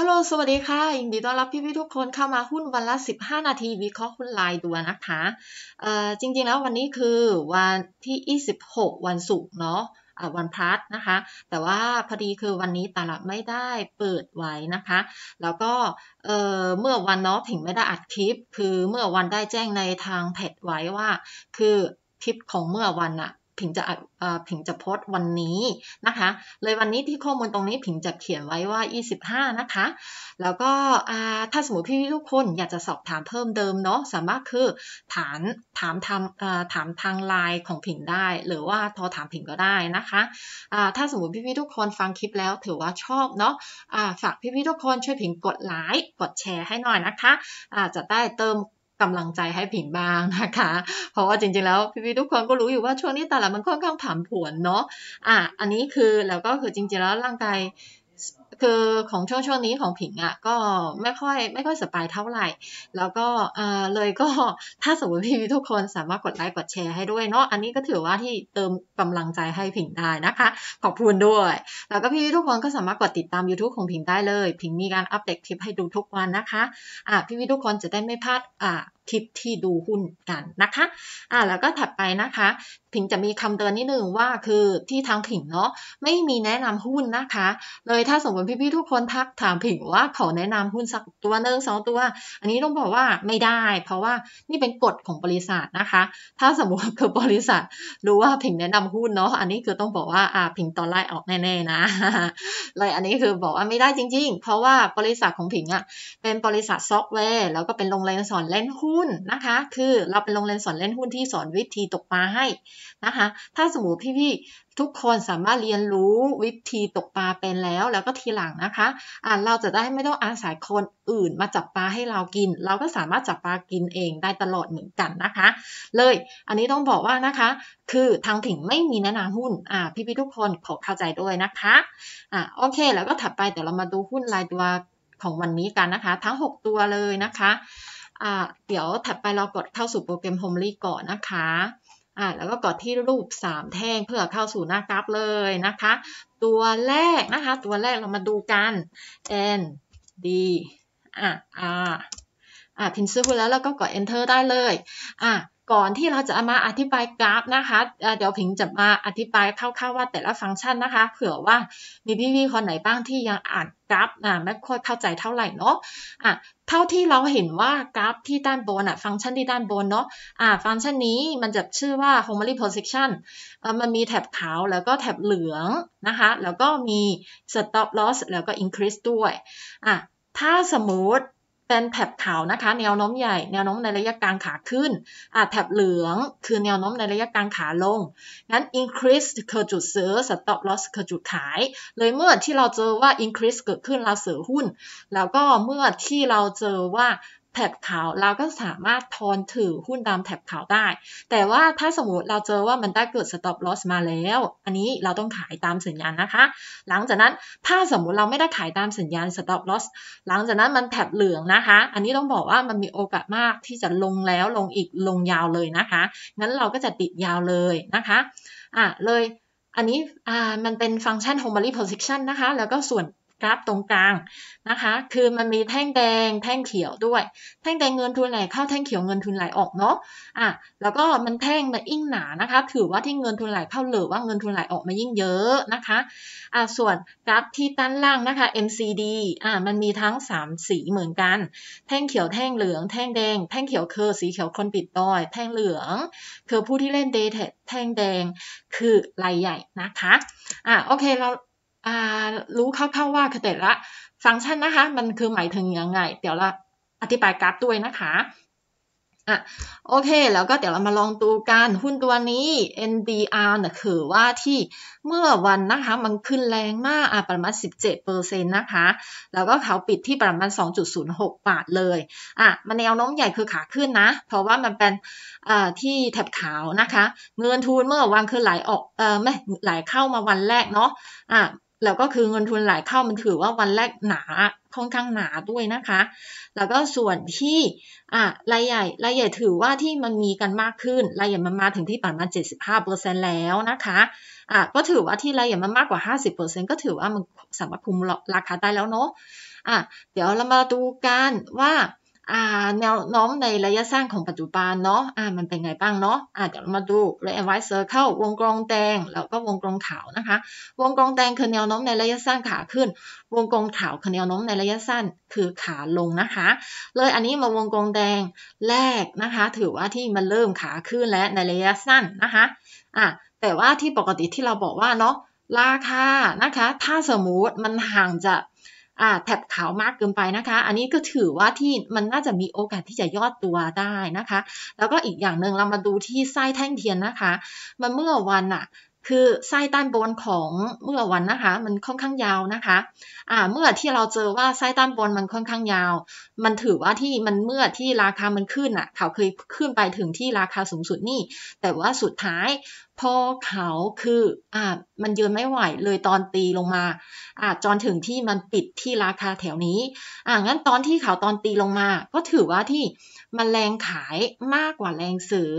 ฮัลโหล สวัสดีค่ะ ยินดีต้อนรับพี่ๆทุกคนเข้ามาหุ้นวันละ 15 นาทีวิเคราะห์หุ้นรายตัวนะคะเอ่อ จริงๆแล้ววันนี้คือวันที่ 26 วันศุกร์เนาะวันพัสนะคะ แต่ว่าพอดีคือวันนี้ตลาดไม่ได้เปิดไว้นะคะ แล้วก็เเมื่อวันเนาะถึงไม่ได้อัดคลิป คือเมื่อวันได้แจ้งในทางเพจไว้ว่า คือคลิปของเมื่อวันอะผิงจะผิงจะโพสต์วันนี้นะคะเลยวันนี้ที่ข้อมูลตรงนี้ผิงจะเขียนไว้ว่า 25 นะคะแล้วก็ถ้าสมมติพี่ทุกคนอยากจะสอบถามเพิ่มเดิมเนาะสามารถคือถามถามทางถามทางไลน์ของผิงได้ หรือว่าโทรถามผิงก็ได้นะคะถ้าสมมติพี่ๆทุกคนฟังคลิปแล้วถือว่าชอบเนาะฝากพี่ๆทุกคนช่วยผิงกดไลค์กดแชร์ให้หน่อยนะคะะจะได้เติมกำลังใจให้ผิงบ้างนะคะ เพราะว่าจริงๆ แล้วพี่ๆ ทุกคนก็รู้อยู่ว่าช่วงนี้ตลาดมันค่อนข้างผันผวนเนาะ อ่ะ อันนี้คือ แล้วก็คือจริงๆ แล้วร่างกายคือ ของช่วงช่วงนี้ของผิงอะ่ะก็ไม่ค่อยไม่ค่อยสบายเท่าไหร่แล้วก็เออเลยก็ถ้าสมมติพี่ทุกคนสามารถกดไลค์กดแชร์ให้ด้วยเนาะอันนี้ก็ถือว่าที่เติมกำลังใจให้ผิงได้นะคะ ขอบคุณด้วย แล้วก็พี่ทุกคนก็สามารถ กดติดตาม YouTube ของผิงได้เลย ผิงมีการอัปเดตคลิปให้ดูทุกวันนะคะ อ่ะพี่วิทุกคนจะได้ไม่พลาดอ่ะคลิปที่ดูหุ้นกันนะคะอ่าแล้วก็ถัดไปนะคะผิงจะมีคำเตือนนิดนึงว่าคือที่ทางผิงเนาะไม่มีแนะนำหุ้นนะคะ เลยถ้าสมมติพี่ๆทุกคนทักถามผิงว่าขอแนะนำหุ้นสักตัวหนึ่งสองตัว อันนี้ต้องบอกว่าไม่ได้ เพราะว่านี่เป็นกฎของบริษัทนะคะ ถ้าสมมติคือบริษัทรู้ว่าผิงแนะนำหุ้นเนาะอันนี้คือต้องบอกว่าอ่าผิงตอนไล่ออกแน่ ๆ นะเลยอันนี้คือบอกว่าไม่ได้จริง ๆ เพราะว่าบริษัทของผิงอะ่ะเป็นบริษัทซอฟต์แวร์แล้วก็เป็นโรงเรียนสอนเล่นหุ้นนะคะ คือเราเป็นโรงเรียนสอนเล่นหุ้นที่สอนวิธีตกปลาให้นะคะ ถ้าสมมติพี่ๆทุกคนสามารถเรียนรู้วิธีตก ปลา เป็นแล้วแล้วก็ทีหลังนะคะอ่าเราจะได้ไม่ต้องอาศัย คนอื่นมาจับปลาให้เรากิน เราก็สามารถจับปลากินเองได้ตลอดเหมือนกันนะคะ เลยอันนี้ต้องบอกว่านะคะ คือทางถิ่งไม่มีแนะนำหุ้นอ่าพี่พี่ทุกคนขอเข้าใจด้วยนะคะอ่าโอเค แล้วก็ถัดไปเดี๋ยวเรามาดูหุ้นรายตัวของวันนี้กันนะคะ ทั้ง6ตัวเลยนะคะอ่าเดี๋ยวถัดไปเรากดเข้าสู่โปรแกรมโฮมลี่ก่อนนะคะอ่าแล้วก็กดที่รูป 3 แท่ง เพื่อเข้าสู่หน้ากราฟเลยนะคะ ตัวแรกนะคะ ตัวแรกเรามาดูกัน n d อ่า r อ่าพิมพ์ซื้อคแล้วแล้วก็กด enter ได้เลยอ่าก่อนที่เราจะมาอธิบายกราฟนะคะเดี๋ยวผิงจะมาอธิบายคร่าวๆว่าแต่ละฟังก์ชันนะคะ เผื่อว่ามีพี่ๆคนไหนบ้างที่ยังอ่านกราฟนะไม่ค่อยเข้าใจเท่าไหร่เนาะอ่ะเท่าที่เราเห็นว่ากราฟ ที่ด้านบนอ่ะฟังก์ชันที่ด้านบนเนาะ อ่ะฟังก์ชันนี้มันจะชื่อว่า h o m a l y Position มันมีแถบขาว แล้วก็แถบเหลืองนะคะ แล้วก็มี Stop Loss แล้วก็ Increase ด้วย อ่ะถ้าสมมติเป็นแถบขาวนะคะ แนวโน้มใหญ่แนวโน้มในระยะกลางขาขึ้นอ่าแถบเหลืองคือแนวโน้มในระยะกลางขาลง งั้น increase คือจุดซื้อ stop loss คือจุดขาย เลยเมื่อที่เราเจอว่า increase เกิดขึ้นเราซื้อหุ้น แล้วก็เมื่อที่เราเจอว่าแท็บขาวเราก็สามารถทอนถือหุ้นตามแท็บขาวได้แต่ว่าถ้าสมมติเราเจอว่ามันได้เกิด stop loss มาแล้ว อันนี้เราต้องขายตามสัญญาณนะคะ หลังจากนั้นถ้าสมมติเราไม่ได้ขายตามสัญญาณ stop loss หลังจากนั้นมันแท็บเหลืองนะคะ อันนี้ต้องบอกว่ามันมีโอกาสมากที่จะลงแล้วลงอีกลงยาวเลยนะคะงั้นเราก็จะติดยาวเลยนะคะอ่ะเลยอันนี้อ่ามันเป็นฟังก์ชัน h o m e r y position นะคะแล้วก็ส่วนกราฟตรงกลางนะคะ คือมันมีแท่งแดง แท่งเขียวด้วย แท่งแดงเงินทุนไหลเข้า แท่งเขียวเงินทุนไหลออกเนาะ อ่ะ แล้วก็มันแท่งมันยิ่งหนา นะคะ ถือว่าที่เงินทุนไหลเข้าหรือว่าเงินทุนไหลออกมายิ่งเยอะนะคะ อ่ะส่วนกราฟที่ด้านล่างนะคะ MCD อ่ะมันมีทั้ง 3 สีเหมือนกัน แท่งเขียว แท่งเหลือง แท่งแดง แท่งเขียวคือ สีเขียวคนปิดดอยแท่งเหลือง คือผู้ที่เล่นเดทแท่งแดง คือรายใหญ่นะคะ อ่ะ โอเคเรารู้คร่าวๆว่าแต่ละฟังก์ชันนะคะ มันคือหมายถึงยังไง เดี๋ยวเราอธิบายกราฟด้วยนะคะอ่ะโอเค แล้วก็เดี๋ยวเรามาลองดูกันหุ้นตัวนี้ NDR นะคือว่าที่เมื่อวันนะคะมันขึ้นแรงมากอ่ประมาณ 17%นะคะ แล้วก็เขาปิดที่ประมาณ 2.06 บาทเลยอ่ะมันแนวโน้มใหญ่คือขาขึ้นนะ เพราะว่ามันเป็นอ่าที่แถบขาวนะคะเงินทุนเมื่อวันคือไหลออกเออไม่ไหลเข้ามาวันแรกเนาะอ่ะแล้วก็คือเงินทุนไหลเข้ามันถือว่าวันแรกหนาค่อนข้างหนาด้วยนะคะ แล้วก็ส่วนที่อ่ะรายใหญ่รายใหญ่ถือว่าที่มันมีกันมากขึ้นรายใหญ่มันมาถึงที่ประมาณ 75%แล้วนะคะอ่ะก็ถือว่าที่รายใหญ่มันมากกว่า 50%ก็ถือว่ามันสามารถคุมราคาได้แล้วเนาะอ่ะเดี๋ยวเรามาดูกันว่าแนวโน้มในระยะสั้นของปัจจุบันเนาะามันเป็นไงบ้างเนาะะเดี๋ยวเรามาดู red and white circle วงกลมแดงแล้วก็วงกลมขาวนะคะ วงกลมแดงคือแนวโน้มในระยะสั้นขาขึ้น วงกลมขาวคือแนวโน้มในระยะสั้นคือขาลงนะคะ เลยอันนี้มาวงกลมแดงแรกนะคะ ถือว่าที่มันเริ่มขาขึ้นและในระยะสั้นนะคะอ่ะแต่ว่าที่ปกติที่เราบอกว่าเนาะ ราคา นะคะ ถ้าสมมติมันห่างจากอ่าแถบขาวมากเกินไปนะคะ อันนี้ก็ถือว่าที่มันน่าจะมีโอกาสที่จะยอดตัวได้นะคะ แล้วก็อีกอย่างหนึ่งเรามาดูที่ไส้แท่งเทียนนะคะ มันเมื่อวันอะคือไส้ด้านบนของเมื่อวันนะคะมันค่อนข้างยาวนะคะอ่าเมื่อที่เราเจอว่าไส้ด้านบนมันค่อนข้างยาว มันถือว่าที่มันเมื่อที่ราคามันขึ้นอ่ะเขาเคยขึ้นไปถึงที่ราคาสูงสุดนี่ แต่ว่าสุดท้ายพอเขาคืออ่ามันยืนไม่ไหวเลยตอนตีลงมาอ่าจนถึงที่มันปิดที่ราคาแถวนี้อ่างั้นตอนที่เขาตอนตีลงมาก็ถือว่าที่มันแรงขายมากกว่าแรงซื้อ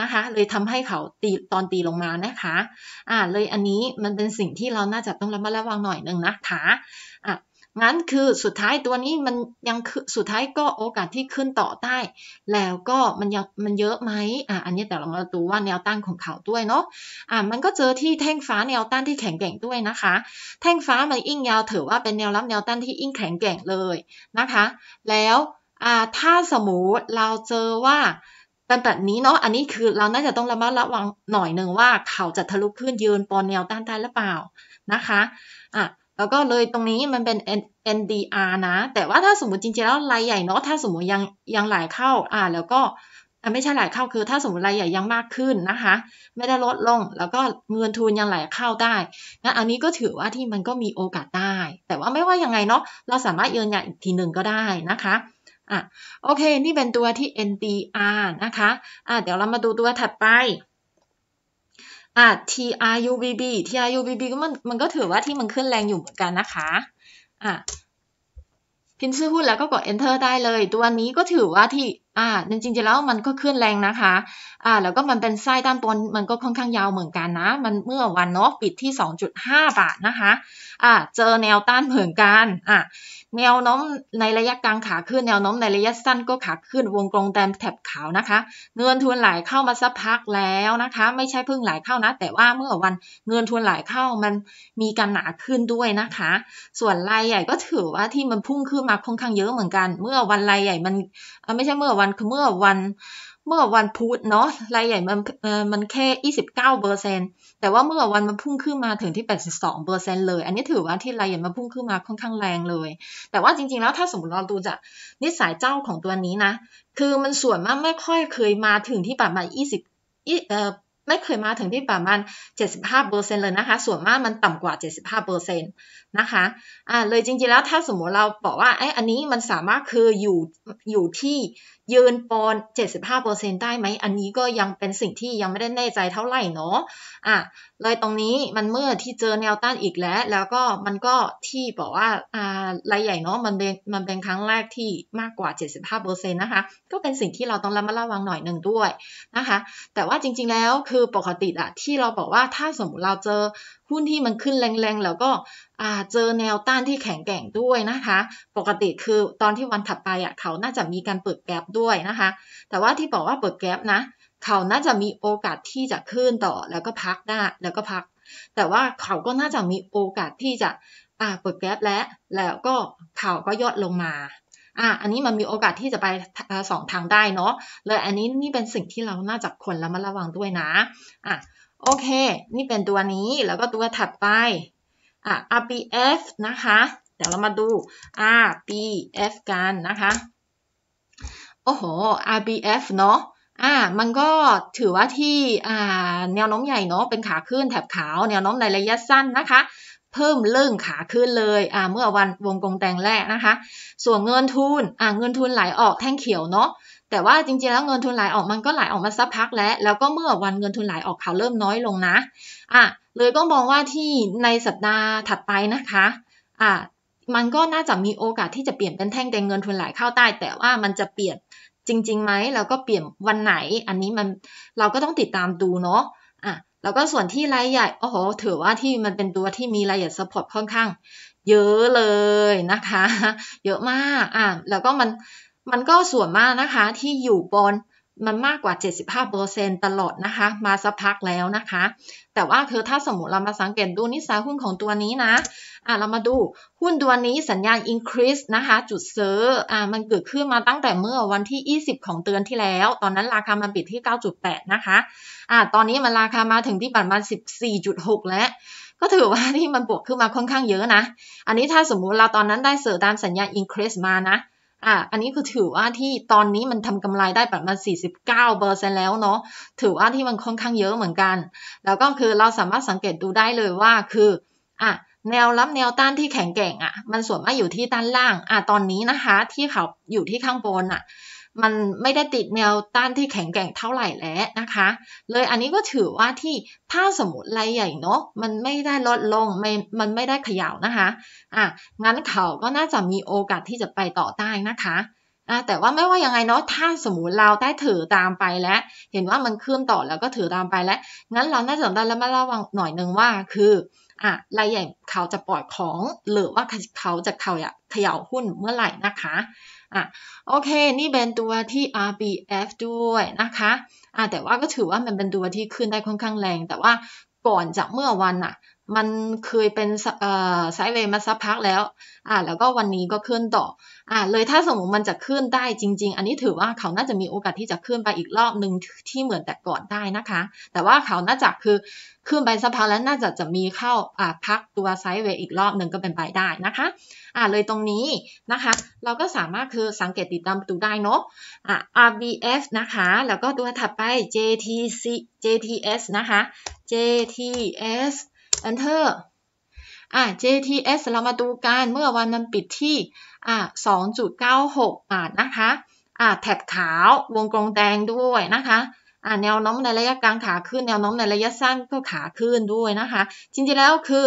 นะคะเลยทำให้เขาตีตอนตีลงมานะคะอ่าเลยอันนี้มันเป็นสิ่งที่เราน่าจะต้องระมัดระวังหน่อยหนึ่งนะคะอ่ะงั้นคือสุดท้ายตัวนี้มันยังสุดท้ายก็โอกาสที่ขึ้นต่อได้แล้วก็มันยังมันเยอะไหมอ่ะอันนี้แต่เรามาดูว่าแนวต้านของเขาด้วยเนาะอ่ะมันก็เจอที่แท่งฟ้าแนวต้านที่แข็งแกร่งด้วยนะคะ แท่งฟ้ามันอิ่งยาวถือว่าเป็นแนวรับแนวต้านที่อิ่งแข็งแกร่งเลยนะคะ แล้วอ่าถ้าสมมติเราเจอว่าแตนแบบนี้เนาะ อันนี้คือเราน่าจะ ต้องระมัดระวังหน่อยหนึ่งว่าเขาจะทะลุขึ้นยืนปอนแนวต้านได้หรือเปล่านะคะ อ่ะ แล้วก็เลยตรงนี้มันเป็น NDR นะ แต่ว่าถ้าสมมติจริงๆแล้วรายใหญ่เนาะ ถ้าสมมติยังยังไหลเข้า อ่าแล้วก็ไม่ใช่ไหลเข้า คือ ถ้าสมมติรายใหญ่ยังมากขึ้นนะคะ ไม่ได้ลดลง แล้วก็เงินทุนยังไหลเข้าได้ งั้นอันนี้ก็ถือว่าที่มันก็มีโอกาสได้ แต่ว่าไม่ว่า ยังไงเนาะ เราสามารถยืนยั่อีกทีหนึ่งก็ได้นะคะอ่ะ โอเคนี่เป็นตัวที่ NBR นะคะ อ่ะ เดี๋ยวเรามาดูตัวถัดไป อ่ะ TRUBB TRUBB ก็มันมันก็ถือว่าที่มันขึ้นแรงอยู่เหมือนกันนะคะ อ่ะ พินซื้อหุ้นแล้วก็กด enter ได้เลย ตัวนี้ก็ถือว่าที่อ่าจริงๆ แล้วมันก็เคลื่อนแรงนะคะ อ่า แล้วก็มันเป็นไส้ด้านบนมันก็ค่อนข้างยาวเหมือนกันนะ มันเมื่อวันเนาะปิดที่ 2.5 บาทนะคะ อ่า เจอแนวต้านเหมือนกัน อ่าแนวโน้มในระยะกลางขาขึ้น แนวโน้มในระยะ สั้นก็ขาขึ้น วงกลมแต่แถบขาวนะคะ เงินทุนไหลเข้ามาสักพักแล้วนะคะ ไม่ใช่เพิ่งไหลเข้านะ แต่ว่าเมื่อวันเงินทุนไหลเข้ามันมีการหนาขึ้นด้วยนะคะ ส่วนรายใหญ่ก็ถือว่าที่มันพุ่งขึ้นมาค่อนข้างเยอะเหมือนกัน เมื่อวันรายใหญ่มันไม่ใช่เมื่อวันันเมื่อวันเมื่อวันพุธเนาะรายใหญ่มันมันแค่ 29เปอร์เซ็นต์แต่ว่าเมื่อวันมันพุ่งขึ้นมาถึงที่ 82เปอร์เซ็นต์เลยอันนี้ถือว่าที่รายใหญ่มันพุ่งขึ้นมาค่อนข้างแรงเลย แต่ว่าจริง ๆแล้วถ้าสมมติเราดูจากนิสัยเจ้าของตัวนี้นะ คือมันส่วนมากไม่ค่อยเคยมาถึงที่ประมาณ20เอ่อไม่เคยมาถึงที่ประมาณ75เปอร์เซ็นต์เลยนะคะส่วนมากมันต่ำกว่า75เปอร์เซ็นต์นะคะอ่าเลยจริงๆแล้วถ้าสมมติเราบอกว่าไอ้อันนี้มันสามารถคืออยู่อยู่ที่ยืนปอน 75%ได้ไหม อันนี้ก็ยังเป็นสิ่งที่ยังไม่ได้แน่ใจเท่าไหร่เนาะ อ่ะเลยตรงนี้มันเมื่อที่เจอแนวต้านอีกแล้ว แล้วก็มันก็ที่บอกว่าอ่ารายใหญ่เนาะ มันเป็นมันเป็นครั้งแรกที่มากกว่า 75%นะคะ ก็เป็นสิ่งที่เราต้องระมัดระวังหน่อยหนึ่งด้วยนะคะ แต่ว่าจริงๆแล้วคือปกติอะที่เราบอกว่าถ้าสมมติเราเจอหุ้นที่มันขึ้นแรงๆ แล้วก็เจอแนวต้านที่แข็งแกร่งด้วยนะคะ ปกติคือตอนที่วันถัดไปอ่ะเขาน่าจะมีการเปิดแกลบด้วยนะคะ แต่ว่าที่บอกว่าเปิดแกลบนะ เขาน่าจะมีโอกาสที่จะขึ้นต่อ แล้วก็พักได้แล้วก็พัก แต่ว่าเขาก็น่าจะมีโอกาสที่จะเปิดแกลบและแล้วก็เขาก็ย่อลงมาอ่ะอันนี้มันมีโอกาสที่จะไปสองทางได้ เนาะ เลยอันนี้นี่เป็นสิ่งที่เราน่าจะควรระมัดระวังด้วยนะอ่ะโอเค นี่เป็นตัวนี้แล้วก็ตัวถัดไปอ่ะ RBF นะคะ เดี๋ยวเรามาดู RBF กันนะคะ โอ้โห RBF เนาะอ่า มันก็ถือว่าที่ อ่าแนวโน้มใหญ่เนาะ เป็นขาขึ้นแถบขาว แนวโน้มในระยะสั้นนะคะ เพิ่มเรื่องขาขึ้นเลย อ่า เมื่อวันวงกลมแดงแรกนะคะ ส่วนเงินทุน อ่าเงินทุน ไหลออกแท่งเขียวเนาะแต่ว่าจริงๆแล้วเงินทุนไหลออกมันก็ไหลออกมาสักพักแล้วแล้วก็เมื่อวันเงินทุนไหลออกเขาเริ่มน้อยลงนะอ่ะเลยก็มองว่าที่ในสัปดาห์ถัดไปนะคะอ่ะมันก็น่าจะมีโอกาสที่จะเปลี่ยนเป็นแท่งแดงเงินทุนไหลเข้าใต้ แต่ว่ามันจะเปลี่ยนจริงๆไหมแล้วก็เปลี่ยนวันไหน อันนี้มันเราก็ต้องติดตามดูเนาะอ่ะแล้วก็ส่วนที่รายใหญ่โอ้โหถือว่าที่มันเป็นตัวที่มีรายใหญ่สปอร์ตค่อนข้าง เยอะเลยนะคะ เยอะมากอ่ะแล้วก็มันมันก็ส่วนมากนะคะที่อยู่บนมันมากกว่า 75%ตลอดนะคะมาสักพักแล้วนะคะ แต่ว่าคือถ้าสมมติเรามาสังเกตดูนิสัยหุ้นของตัวนี้นะ อ่ะเรามาดูหุ้นตัวนี้สัญญาณ increase นะคะ จุดซื้ออ่ะมันเกิดขึ้นมาตั้งแต่เมื่อวันที่ 20 ของเดือนที่แล้ว ตอนนั้นราคามันปิดที่ 9.8 นะคะอ่ะตอนนี้มันราคามาถึงที่ประมาณ 14.6 แล้วก็ถือว่าที่มันบวกขึ้นมาค่อนข้างเยอะนะ อันนี้ถ้าสมมุติเราตอนนั้นได้เสร์ตามสัญญาณ increase มานะอ่ะอันนี้คือถือว่าที่ตอนนี้มันทำกำไรได้ประมาณ 49เปอร์เซ็นแล้วเนาะ ถือว่าที่มันค่อนข้างเยอะเหมือนกัน แล้วก็คือเราสามารถสังเกตดูได้เลยว่าคืออ่ะแนวรับแนวต้านที่แข็งแกร่งอ่ะ มันส่วนมากอยู่ที่ด้านล่างอ่ะตอนนี้นะคะ ที่เขาอยู่ที่ข้างบนอ่ะมันไม่ได้ติดแนวต้านที่แข็งแกร่งเท่าไหร่แล้วนะคะ เลยอันนี้ก็ถือว่าที่ถ้าสมมติรายใหญ่เนาะมันไม่ได้ลดลงมันมันไม่ได้ขย่าวนะคะอ่ะงั้นเขาก็น่าจะมีโอกาสที่จะไปต่อได้นะคะ แต่ว่าไม่ว่ายังไงเนาะถ้าสมมติเราได้ถือตามไปแล้วเห็นว่ามันขึ้นต่อแล้วก็ถือตามไปแล้วงั้นเรา น่าจะ้องระมัดระวังหน่อยนึงว่าคืออ่ะรายใหญ่เขาจะปล่อยของหรือว่าเขาจะเขาอยากขย่าหุ้นเมื่อไหร่นะคะ่ะโอเค นี่เป็นตัวที่ RBF ด้วยนะคะอ่ะแต่ว่าก็ถือว่ามันเป็นตัวที่ขึ้นได้ค่อนข้างแรง แต่ว่าก่อนจากเมื่อวันอ่ะมันเคยเป็นไซเวย์มาสักพักแล้วอ่าแล้วก็วันนี้ก็ขึ้นต่ออ่าเลยถ้าสมมติมันจะขึ้นได้จริง ๆ อันนี้ถือว่าเขาน่าจะมีโอกาสที่จะขึ้นไปอีกรอบหนึ่งที่เหมือนแต่ก่อนได้นะคะ แต่ว่าเขาน่าจะคือขึ้นไปสักพักแล้วน่าจะจะมีเข้าอ่าพักตัวไซเวย์อีกรอบหนึ่งก็เป็นไปได้นะคะอ่าเลยตรงนี้นะคะ เราก็สามารถคือสังเกตติดตามดูได้เนาะอ่า RBF นะคะ แล้วก็ตัวถัดไป JTC JTS นะคะ JTS อันเ r ออ่า JTS เรามาดูกันเมื่อวันมันปิดที่อ่า2.96บาทนะคะอ่าแถบขาววงกลมแดงด้วยนะคะอ่าแนวโน้มในระยะกลางขาขึ้น แนวโน้มในระยะสั้นก็ขาขึ้นด้วยนะคะ จริงๆแล้วคือ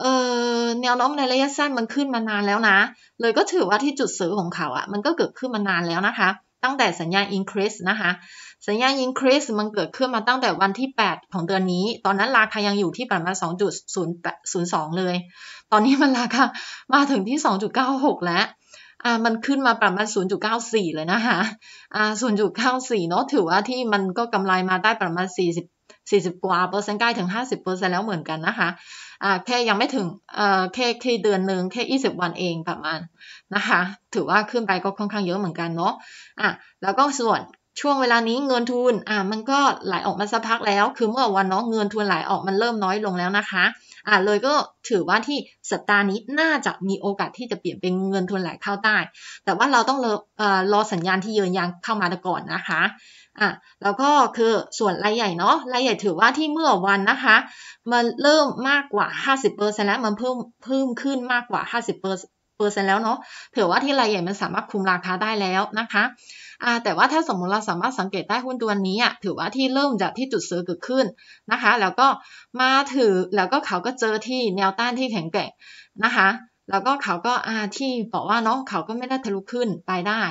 เอ่อแนวโน้มในระยะสั้นมันขึ้นมานานแล้วนะเลยก็ถือว่าที่จุดซื้อของเขาอะ่ะมันก็เกิดขึ้นมานานแล้วนะคะ ตั้งแต่สัญญาณ increase นะคะสัญญาณอินคร a สมันเกิดขึ้นมาตั้งแต่วันที่ 8 ของเดือนนี้ ตอนนั้นราคายังอยู่ที่ประมาณ 2.02 เลย ตอนนี้มันราคามาถึงที่ 2.96 แล้วอ่ามันขึ้นมาประมาณ 0.94 เลยนะคะอ่า0.94 เนาะถือว่าที่มันก็กำไรมาได้ประมาณ 40 40 กว่าเปอร์เซ็นต์ใกล้ถึง 50เปอร์เซ็นต์แล้วเหมือนกันนะคะอ่าแค่ยังไม่ถึงอ่แค่แค่เดือนหนึ่งแค่ 20 วันเองประมาณนะคะ ถือว่าขึ้นไปก็ค่อนข้างเยอะเหมือนกันเนาะอ่ะแล้วก็ส่วนช่วงเวลานี้เงินทุนอ่ามันก็ไหลออกมาสักพักแล้วคือเมื่อวันเนาะเงินทุนไหลออกมันเริ่มน้อยลงแล้วนะคะอ่าเลยก็ถือว่าที่สัปดาห์นี้น่าจะมีโอกาสที่จะเปลี่ยนเป็นเงินทุนไหลเข้าได้แต่ว่าเราต้องรอออสัญญาณที่เยืนยังเข้ามาก่อนนะคะอ่าแล้วก็คือส่วนรายใหญ่เนาะรายใหญ่ ถือว่าที่เมื่อวันนะคะ มันเริ่มมากกว่า 50%แล้วมันเพิ่มเพิ่มขึ้นมากกว่า 50%เปอร์เซ็นต์แล้วเนาะเผื่อว่าที่รายใหญ่มันสามารถคุมราคาได้แล้วนะคะแต่ว่าถ้าสมมติเราสามารถสังเกตได้หุ้นตัวนี้อ่ะถือว่าที่เริ่มจากที่จุดซื้อเกิดขึ้นนะคะแล้วก็มาถือแล้วก็เขาก็เจอที่แนวต้านที่แข็งแกร่งนะคะแล้วก็เขาก็ที่บอกว่าเนาะเขาก็ไม่ได้ทะลุขึ้นไปได้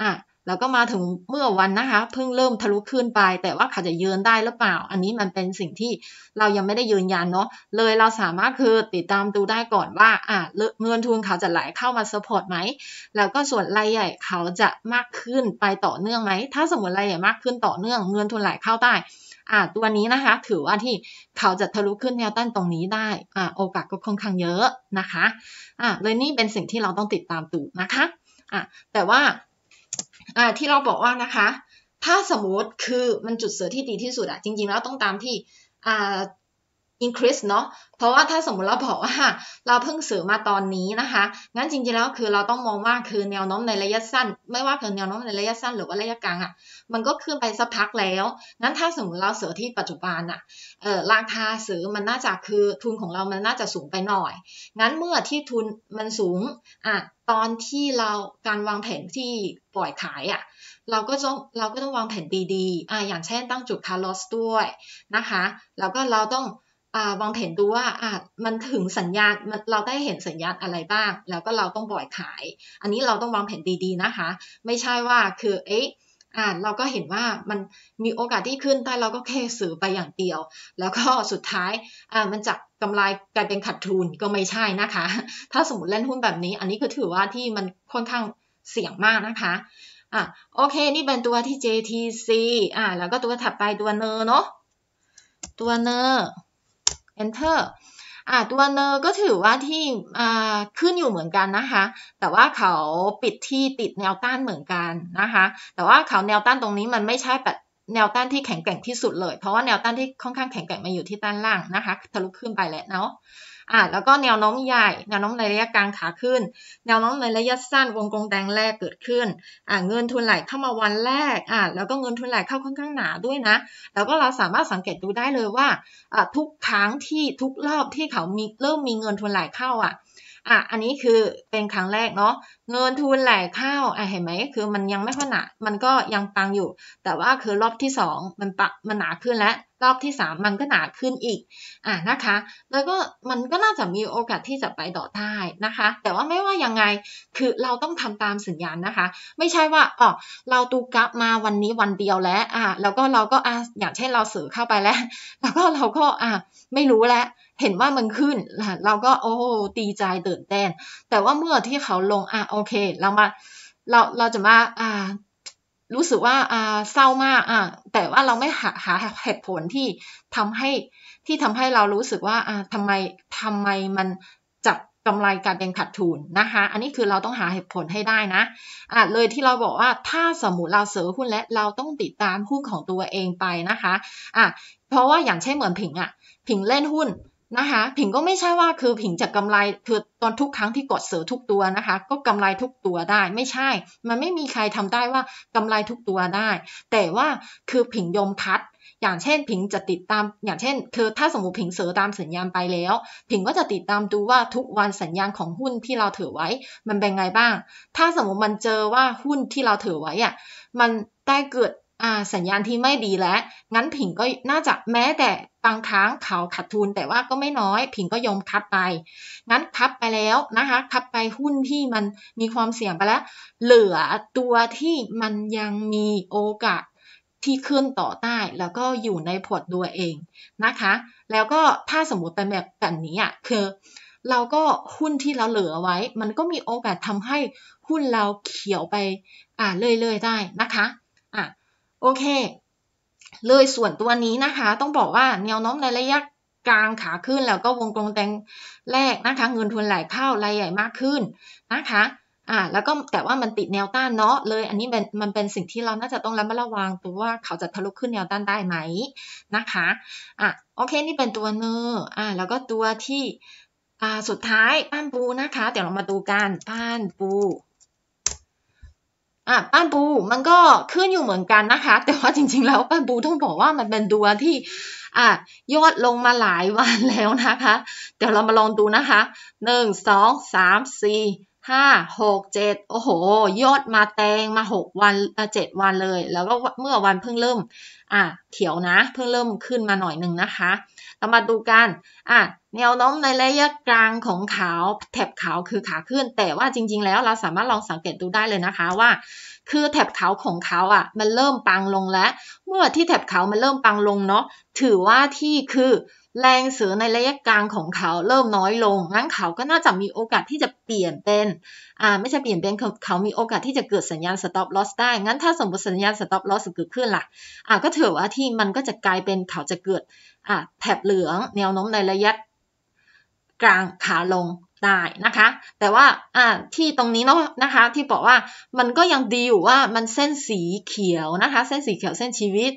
อ่าแล้วก็มาถึงเมื่อวันนะคะเพิ่งเริ่มทะลุขึ้นไป แต่ว่าเขาจะยืนได้หรือเปล่า อันนี้มันเป็นสิ่งที่เรายังไม่ได้ยืนยันเนาะเลยเราสามารถคือติดตามดูได้ก่อนว่าอ่าเงินทุนเขาจะไหลเข้ามาสปอร์ตไหม แล้วก็ส่วนรายใหญ่ เขาจะมากขึ้นไปต่อเนื่องไหมถ้าสมมติรายใหญ่มากขึ้นต่อเนื่องเงินทุนไหลเข้าได้อ่าตัวนี้นะคะ ถือว่าที่เขาจะทะลุขึ้นแนวต้านตรงนี้ได้อ่าโอกาสก็ค่อนข้างเยอะนะคะอ่าเลยนี่เป็นสิ่งที่เราต้องติดตามดูนะคะอ่าแต่ว่าอที่เราบอกว่านะคะถ้าสมมติคือมันจุดเสือที่ดีที่สุดอะจริง ๆแล้วต้องตามที่อ่า increase เนาะ เพราะว่าถ้าสมมติเราบอกว่าเราเพิ่งซื้อมาตอนนี้นะคะ งั้นจริงๆแล้วคือเราต้องมองว่าคือแนวโน้มในระยะสั้น ไม่ว่าคือแนวโน้มในระยะสั้นหรือว่าระยะกลางอะ่ะ มันก็ขึ้นไปสักพักแล้ว งั้นถ้าสมมติเราเสือที่ปัจจุบันอะ่ะ เออราคาซื้อมันน่าจะคือทุนของเรามันน่าจะสูงไปหน่อย งั้นเมื่อที่ทุนมันสูง อ่ะ ตอนที่เราการวางแผนที่ปล่อยขายอะ่ะ เราก็ต้องเราก็ต้องวางแผนดีๆ อ่าอย่างเช่นตั้งจุดคาร์ลอสด้วยนะคะ แล้วก็เราต้องวางแผนดูว่าอามันถึงสัญญาณเราได้เห็นสัญญาณอะไรบ้าง แล้วก็เราต้องปล่อยขาย อันนี้เราต้องวางแผนดีๆนะคะ ไม่ใช่ว่าคือเอ๊ะอ่าเราก็เห็นว่ามันมีโอกาสที่ขึ้นแต่เราก็แค่ซื้อไปอย่างเดียว แล้วก็สุดท้ายอ่ามันจะกกำไรกลายเป็นขาดทุนก็ไม่ใช่นะคะ ถ้าสมมติเล่นหุ้นแบบนี้ อันนี้ก็ถือว่าที่มันค่อนข้างเสี่ยงมากนะคะอ่ะโอเค นี่เป็นตัวที่ JTC อ่าแล้วก็ตัวถัดไปตัวเนอร์เนาะตัวเนอร์ enter อ่าตัวเนอร์ก็ถือว่าที่อ่าขึ้นอยู่เหมือนกันนะคะ แต่ว่าเขาปิดที่ติดแนวต้านเหมือนกันนะคะ แต่ว่าเขาแนวต้านตรงนี้มันไม่ใช่แบบแนวต้านที่แข็งแกร่งที่สุดเลย เพราะว่าแนวต้านที่ค่อนข้างแข็งแกร่งมาอยู่ที่ด้านล่างนะคะทะลุขึ้นไปแล้วเนาะอ่าแล้วก็แนวโน้มใหญ่แนวโน้มในระยะกลางขาขึ้น แนวโน้มในระยะสั้นวงกลมแดงแรกเกิดขึ้นอ่าเงินทุนไหลเข้ามาวันแรกอ่าแล้วก็เงินทุนไหลเข้าค่อนข้างหนาด้วยนะ แล้วก็เราสามารถสังเกตดูได้เลยว่าอ่าทุกครั้งที่ทุกรอบที่เขามีเริ่มมีเงินทุนไหลเข้าอ่ะอ่ะอันนี้คือเป็นครั้งแรกเนาะเงินทุนไหลเข้าอ่ะเห็นไหมคือมันยังไม่ค่อยหนา มันก็ยังปังอยู่ แต่ว่าคือรอบที่สองมันปะมันหนาขึ้นแล้วรอบที่ 3 มันก็หนาขึ้นอีกอ่านะคะ แล้วก็มันก็น่าจะมีโอกาสที่จะไปต่อได้นะคะ แต่ว่าไม่ว่ายังไงคือเราต้องทำตามสัญญาณนะคะ ไม่ใช่ว่าอ๋อเราดูกราฟมาวันนี้วันเดียวแล้วอ่าแล้วก็เราก็อ่าอย่างเช่นเราสื่อเข้าไปแล้ว แล้วก็เราก็อ่าไม่รู้แล้ว เห็นว่ามันขึ้น เราก็โอ้ตีใจตื่นเต้นแต่ว่าเมื่อที่เขาลงอ่ะโอเค เรามา เราเราจะมาอ่ารู้สึกว่าอ่าเศร้ามากอ่าแต่ว่าเราไม่หาหาเหตุผลที่ทำให้ที่ทำให้เรารู้สึกว่าอ่าทำไมทำไมมันจับกำไรการเป็นขาดทุนนะคะ อันนี้คือเราต้องหาเหตุผลให้ได้นะอ่ะเลยที่เราบอกว่าถ้าสมมติเราเสือหุ้นและเราต้องติดตามหุ้นของตัวเองไปนะคะอ่ะเพราะว่าอย่างเช่นเหมือนผิงอ่ะ ผิงเล่นหุ้นนะคะผิงก็ไม่ใช่ว่าคือผิงจะกำไรคือตอนทุกครั้งที่กดเสือทุกตัวนะคะก็กำไรทุกตัวได้ ไม่ใช่ มันไม่มีใครทำได้ว่ากำไรทุกตัวได้แต่ว่าคือผิงยมคัดอย่างเช่นผิงจะติดตามอย่างเช่นคือถ้าสมมติผิงเสือตามสัญญาณไปแล้วผิงก็จะติดตามดูว่าทุกวันสัญญาณของหุ้นที่เราถือไว้มันเป็นไงบ้างถ้าสมมติมันเจอว่าหุ้นที่เราถือไว้อ่ะมันได้เกิดสัญญาณที่ไม่ดีแล้วงั้นผิงก็น่าจะแม้แต่บางครั้งเขาขาดทุนแต่ว่าก็ไม่น้อย ผิงก็ยอมคัดไปงั้นคัดไปแล้วนะคะคัดไปหุ้นที่มันมีความเสี่ยงไปแล้ว เหลือตัวที่มันยังมีโอกาสที่ขึ้นต่อใต้ แล้วก็อยู่ในพอร์ตตัวเองนะคะ แล้วก็ถ้าสมมติเป็นแบบแบบนี้อ่ะคือเราก็หุ้นที่เราเหลือไว้ มันก็มีโอกาสทำให้หุ้นเราเขียวไป อ่าเลยๆ ได้นะคะอ่ะโอเคเลยส่วนตัวนี้นะคะ ต้องบอกว่าแนวโน้มในระยะกลางขาขึ้น แล้วก็วงกลมแดงแรกนะคะ เงินทุนไหลเข้ารายใหญ่มากขึ้นนะคะอ่าแล้วก็แต่ว่ามันติดแนวต้านเนาะเลยอันนี้มันเป็นสิ่งที่เราน่าจะต้องระมัดระวังตัวว่าเขาจะทะลุขึ้นแนวต้านได้ไหมนะคะอ่ะโอเคนี่เป็นตัวเนอร์อ่าแล้วก็ตัวที่อ่าสุดท้ายป้านปูนะคะเดี๋ยวเรามาดูกันป้านปูอ่ะป้านปูมันก็ขึ้นอยู่เหมือนกันนะคะ แต่ว่าจริงๆแล้วป้านปูต้องบอกว่ามันเป็นตัวที่อ่ะยอดลงมาหลายวันแล้วนะคะเดี๋ยวเรามาลองดูนะคะหนึ่งสองสามสี่ห้าหกเจ็ดโอ้โหยอดมาแตงมาหกวันเจ็ดวันเลย แล้วก็เมื่อวันเพิ่งเริ่ม อ่ะเขียวนะเพิ่งเริ่มขึ้นมาหน่อยหนึ่งนะคะามาดูกัน อ่ะแนวโน้มในระยะกลางของขาวแถบขาวคือขาขึ้น แต่ว่าจริงๆ แล้วเราสามารถลองสังเกตดูได้เลยนะคะว่า คือแถบขาวของเขาอ่ะ มันเริ่มปังลงแล้ว เมื่อที่แถบขาวมันเริ่มปังลงเนาะ ถือว่าที่คือแรงเสือในระยะกลางของเขาเริ่มน้อยลง งั้นเขาก็น่าจะมีโอกาสที่จะเปลี่ยนเป็นอ่าไม่ใช่เปลี่ยนเป็น เขามีโอกาสที่จะเกิดสัญญาณ stop loss ได้ งั้นถ้าสมมติสัญญาณ stop loss เกิดขึ้นล่ะอ่าก็ถือว่าที่มันก็จะกลายเป็นเขาจะเกิดอ่าแถบเหลือง แนวโน้มในระยะกลางขาลงได้นะคะ แต่ว่าอ่าที่ตรงนี้เนาะนะคะที่บอกว่ามันก็ยังดีอยู่ว่ามันเส้นสีเขียวนะคะ เส้นสีเขียวเส้นชีวิต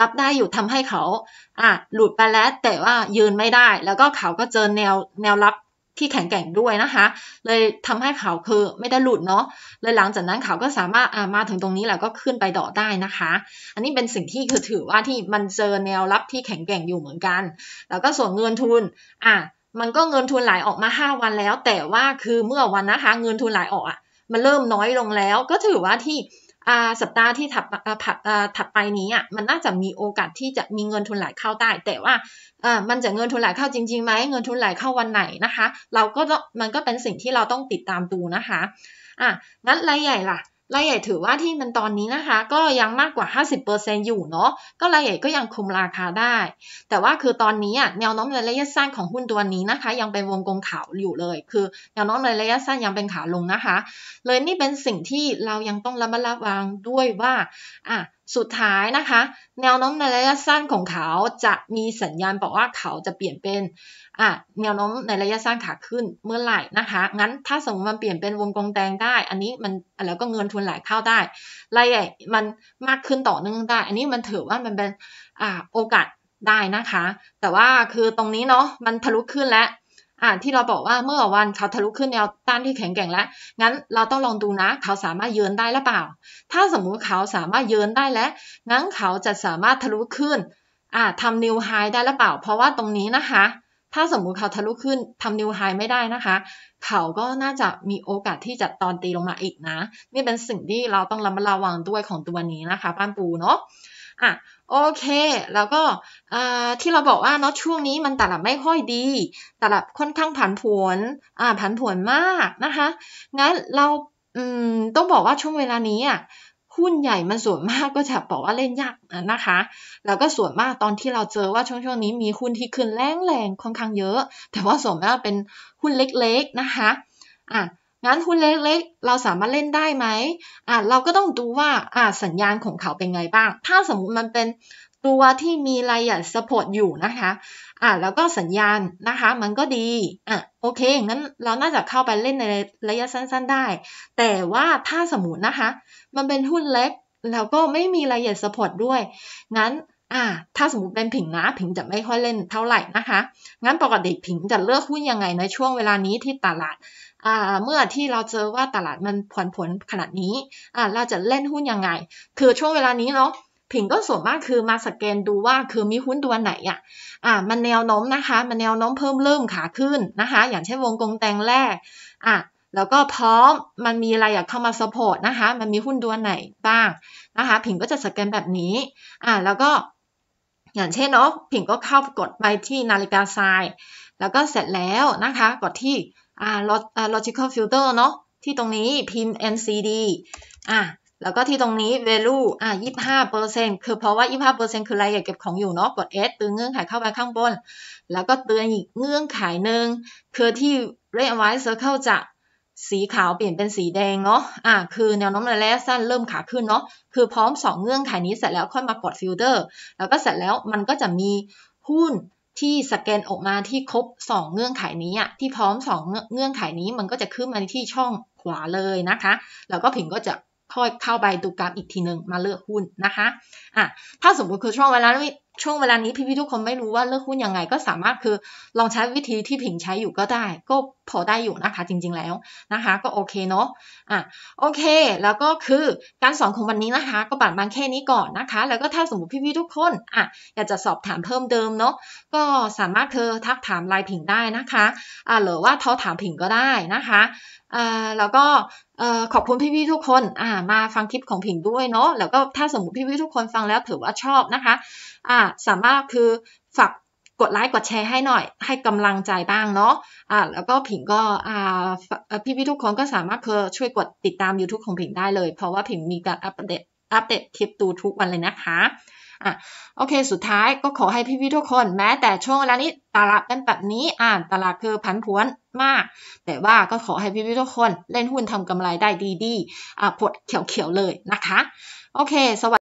รับได้อยู่ทำให้เขาอ่าหลุดไปแล้วแต่ว่ายืนไม่ได้ แล้วก็เขาก็เจอแนวแนวรับที่แข็งแกร่งด้วยนะคะ เลยทำให้เขาคือไม่ได้หลุดเนาะเลยหลังจากนั้นเขาก็สามารถามาถึงตรงนี้แล้วก็ขึ้นไปดอได้นะคะ อันนี้เป็นสิ่งที่คือถือว่าที่มันเจอแนวรับที่แข็งแกร่งอยู่เหมือนกัน แล้วก็ส่วนเงินทุนอ่ะมันก็เงินทุนไหลออกมา5วันแล้ว แต่ว่าคือเมื่อวันนะคะเงินทุนไหลออกอ่ะมันเริ่มน้อยลงแล้ว ก็ถือว่าที่สัปดาห์ที่ถัดถัดไปนี้อ่ะมันน่าจะมีโอกาสที่จะมีเงินทุนไหลเข้าได้แต่ว่ามันจะเงินทุนไหลเข้าจริงๆไหมเงินทุนไหลเข้าวันไหนนะคะเราก็มันก็เป็นสิ่งที่เราต้องติดตามดูนะคะอ่ะงั้นรายใหญ่ล่ะรายใหญ่ถือว่าที่มันตอนนี้นะคะ ก็ยังมากกว่า 50%อยู่เนาะก็รายใหญ่ก็ยังคุมราคาได้ แต่ว่าคือตอนนี้อ่ะแนวโน้มในระยะสั้นของหุ้นตัวนี้นะคะ ยังเป็นวงกลมขาวอยู่เลย คือแนวโน้มในระยะสั้นยังเป็นขาลงนะคะ เลยนี่เป็นสิ่งที่เรายังต้องระมัดระวังด้วยว่าอ่ะสุดท้ายนะคะ แนวโน้มในระยะสั้นของเขาจะมีสัญญาณบอกว่าเขาจะเปลี่ยนเป็นอ่ะแนวโน้มในระยะสั้นขาขึ้นเมื่อไหร่นะคะงั้นถ้าสมมติมันเปลี่ยนเป็นวงกลมแดงได้ อันนี้มันแล้วก็เงินทุนไหลเข้าได้รายใหญ่มันมากขึ้นต่อเนื่องได้อันนี้มันถือว่ามันเป็นอ่โอกาสได้นะคะ แต่ว่าคือตรงนี้เนาะมันทะลุขึ้นแล้ว่าที่เราบอกว่าเมื่อวันเขาทะลุขึ้นแนวต้านที่แข็งแกร่งแล้ว งั้นเราต้องลองดูนะ เขาสามารถเยือนได้หรือเปล่า ถ้าสมมุติเขาสามารถเยือนได้แล้วงั้นเขาจะสามารถทะลุขึ้นอ่าทำนิวไฮได้หรือเปล่า เพราะว่าตรงนี้นะคะ ถ้าสมมุติเขาทะลุขึ้นทำนิวไฮไม่ได้นะคะ เขาก็น่าจะมีโอกาสที่จะตอนตีลงมาอีกนะ นี่เป็นสิ่งที่เราต้องระมัดระวังด้วยของตัวนี้นะคะ ป้านปูเนาะอ่ะโอเคแล้วก็ที่เราบอกว่าเนาะช่วงนี้มันตลาดไม่ค่อยดีตลาดค่อนข้างผันผวนอ่าผันผวนมากนะคะงั้นเราต้องบอกว่าช่วงเวลานี้อ่ะหุ้นใหญ่มันส่วนมากก็จะบอกว่าเล่นยากนะคะแล้วก็ส่วนมากตอนที่เราเจอว่าช่วงช่วงนี้มีหุ้นที่ขึ้นแรงแรงค่อนข้างเยอะ แต่ว่าส่วนมากเป็นหุ้นเล็กๆนะคะอ่ะงั้นหุ้นเล็กๆเราสามารถเล่นได้ไหมอ่ะเราก็ต้องดูว่าอ่ะสัญญาณของเขาเป็นไงบ้าง ถ้าสมมติมันเป็นตัวที่มีรายละเอียดสปอร์ตอยู่นะคะอ่ะแล้วก็สัญญาณนะคะ มันก็ดีอ่ะโอเคงั้นเราน่าจะเข้าไปเล่นในระยะสั้น ๆได้ แต่ว่าถ้าสมมตินะคะ มันเป็นหุ้นเล็กแล้วก็ไม่มีรายละเอียดสปอร์ตด้วย งั้น่าถ้าสมมติเป็นผิงนะ ผิงจะไม่ค่อยเล่นเท่าไหร่นะคะ งั้นปกติผิงจะเลือกหุ้นยังไงในช่วงเวลานี้ที่ตลาดเมื่อที่เราเจอว่าตลาดมันผันผลนขนาดนี้เราจะเล่นหุ้นยังไงคือช่วงเวลานี้เนาะผิงก็ส่วนมากคือมาสแกนดูว่า คือมีหุ้นตัวไหนอ่ะอ่ามันแนวโน้มนะคะ มันแนวโน้มเพิ่มเริ่มขาขึ้นนะคะ อย่างเช่นวงกลมแตงแรกอ่ะแล้วก็พร้อมมันมีอะไรอยากเข้ามาสปอร์ตนะคะ มันมีหุ้นตัวไหนบ้างนะคะ ผิงก็จะสแกนแบบนี้อ่าแล้วก็อย่างเช่นเนาะผิงก็เข้ากดไปที่นาฬิกาทรายแล้วก็เสร็จแล้วนะคะกดที่อ่า logical filter เนาะที่ตรงนี้พิมพ์ NCD อ่ะแล้วก็ที่ตรงนี้ value อ่ะ25เปอร์เซ็นต์คือเพราะว่า 25เปอร์เซ็นต์คืออะยรอยยดเก็บของอยู่เนาะกด S ตือนเงื่อนไขเข้าไปข้างบน แล้วก็เตือนอีกเงื่อนไขหนึ่งคือที่ r e a h i t e circle จะสีขาวเปลี่ยนเป็นสีแดงเนาะอ่าคือแนวโน้มระยะสั้นเริ่มขาขึ้นเนาะ คือพร้อม 2 เงื่อนไขนี้เสร็จแล้วค่อยมากดฟิลเตอร์ แล้วก็เสร็จแล้วมันก็จะมีหุ้นที่สแกนออกมาที่ครบ 2 เงื่อนไขนี้อ่ะที่พร้อม 2 เงื่อนไขนี้มันก็จะขึ้นมาที่ช่องขวาเลยนะคะ แล้วก็ผิงก็จะค่อยเข้าไปดูกราฟอีกทีหนึ่งมาเลือกหุ้นนะคะอ่ะถ้าสมมติคือช่องเวลาช่วงเวลานี้พี่ๆทุกคนไม่รู้ว่าเลือกหุ้นยังไงก็สามารถคือลองใช้วิธีที่ผิงใช้อยู่ก็ได้ ก็พอได้อยู่นะคะจริงๆแล้วนะคะก็โอเคเนาะอ่ะโอเคแล้วก็คือการสอนของวันนี้นะคะ ก็ปัดมางแค่นี้ก่อนนะคะ แล้วก็ถ้าสมมติพี่ๆทุกคนอ่ะอยากจะสอบถามเพิ่มเติมเนาะก็สามารถเธอทักถามไลน์ผิงได้นะคะอ่ะหรือว่าเท้าถามผิงก็ได้นะคะอ่าแล้วก็ขอบคุณพี่ ๆ ทุกคนมาฟังคลิปของผิงด้วยเนาะแล้วก็ถ้าสมมติพี่ ๆ ทุกคนฟังแล้วถือว่าชอบนะคะาสามารถคือฝากกดไลค์กดแชร์ให้หน่อย ให้กำลังใจบ้างเนาะอ่าแล้วก็ผิงก็อ่าพี่พี่ทุกคนก็สามารถเคอช่วยกดติดตาม YouTube ของผิงได้เลย เพราะว่าผิงมีการอัปเดตอัปเดตคลิปตูทุกวันเลยนะคะ่ะโอเค สุดท้ายก็ขอให้พี่ๆทุกคนแม้แต่ช่วงเวลานี้ตลาดเป็นแบบนี้อ่าตลาดคือผันผวนมาก แต่ว่าก็ขอให้พี่ๆทุกคนเล่นหุ้นทำกำไรได้ดีๆอ่ะผดเขียวๆเลยนะคะ โอเค สวัสดี